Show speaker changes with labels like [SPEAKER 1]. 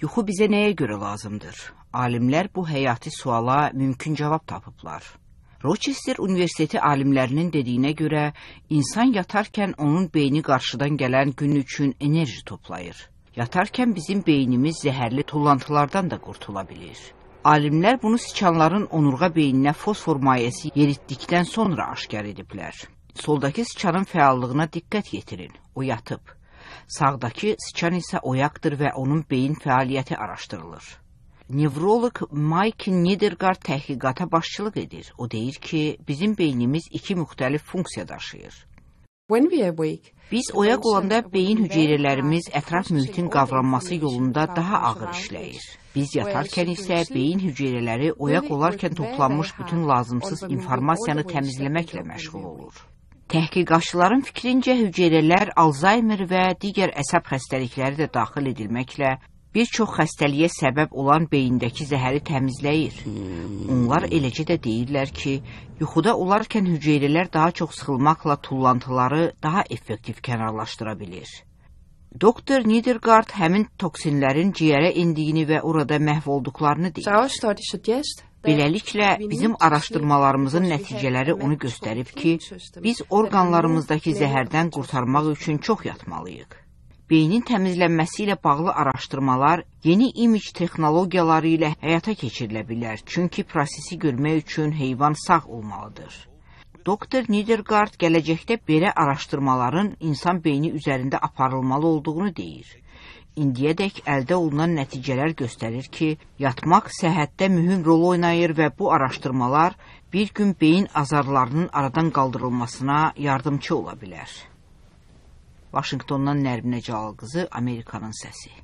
[SPEAKER 1] Yuxu bizə nəyə görə lazımdır? Alimlər bu həyati suala mümkün cavab tapıblar. Rochester Universiteti alimlərinin dediyinə görə, insan yatarkən onun beyni qarşıdan gələn gün üçün enerji toplayır. Yatarkən bizim beynimiz zəhərli tullantılardan da qurtula bilir. Alimlər bunu siçanların onurğa beyninə fosfor mayəsi yeritdikdən sonra aşkar ediblər. Soldakı siçanın fəallığına diqqət yetirin. O yatıb. Sağdakı sikan isə oyaqdır və onun beyin fəaliyyəti araşdırılır. Nevroloq Mike Niedergaard təhqiqata başçılıq edir. O deyir ki, bizim beynimiz iki müxtəlif funksiya daşıyır. Biz oyaq olanda beyin hüceyrələrimiz ətraf mühitin qavranması yolunda daha ağır işləyir. Biz yatarkən isə beyin hüceyrələri oyaq olarkən toplanmış bütün lazımsız informasiyanı təmizləməklə məşğul olur. Təhqiqatçıların fikrincə hüceyrələr Alzaymer və digər əsəb xəstəlikləri də daxil edilməklə bir çox xəstəliyə səbəb olan beyindəki zəhəri təmizləyir. Hmm. Onlar eləcə də deyirlər ki, yuxuda olarkən hüceyrələr daha çox sıxılmaqla tullantıları daha effektiv kənarlaşdıra bilir. Doktor Niedergaard həmin toksinlərin ciyərə indiyini və orada məhv olduqlarını deyir. Beləliklə, bizim araşdırmalarımızın nəticələri onu göstərib ki, biz orqanlarımızdakı zəhərdən qurtarmaq üçün çox yatmalıyıq. Beynin təmizlənməsi ilə bağlı araşdırmalar yeni imic texnologiyaları ilə həyata keçirilə bilər, çünki prosesi görmək üçün heyvan sağ olmalıdır. Doktor Nidergaard gələcəkdə belə araşdırmaların insan beyni üzərində aparılmalı olduğunu deyir. İndiyədək əldə olunan nəticələr göstərir ki, yatmaq səhhətdə mühüm rol oynayır və bu araşdırmalar bir gün beyin azarlarının aradan qaldırılmasına yardımçı ola bilər. Vaşinqtondan Nərminə Cəlal qızı, Amerikanın səsi.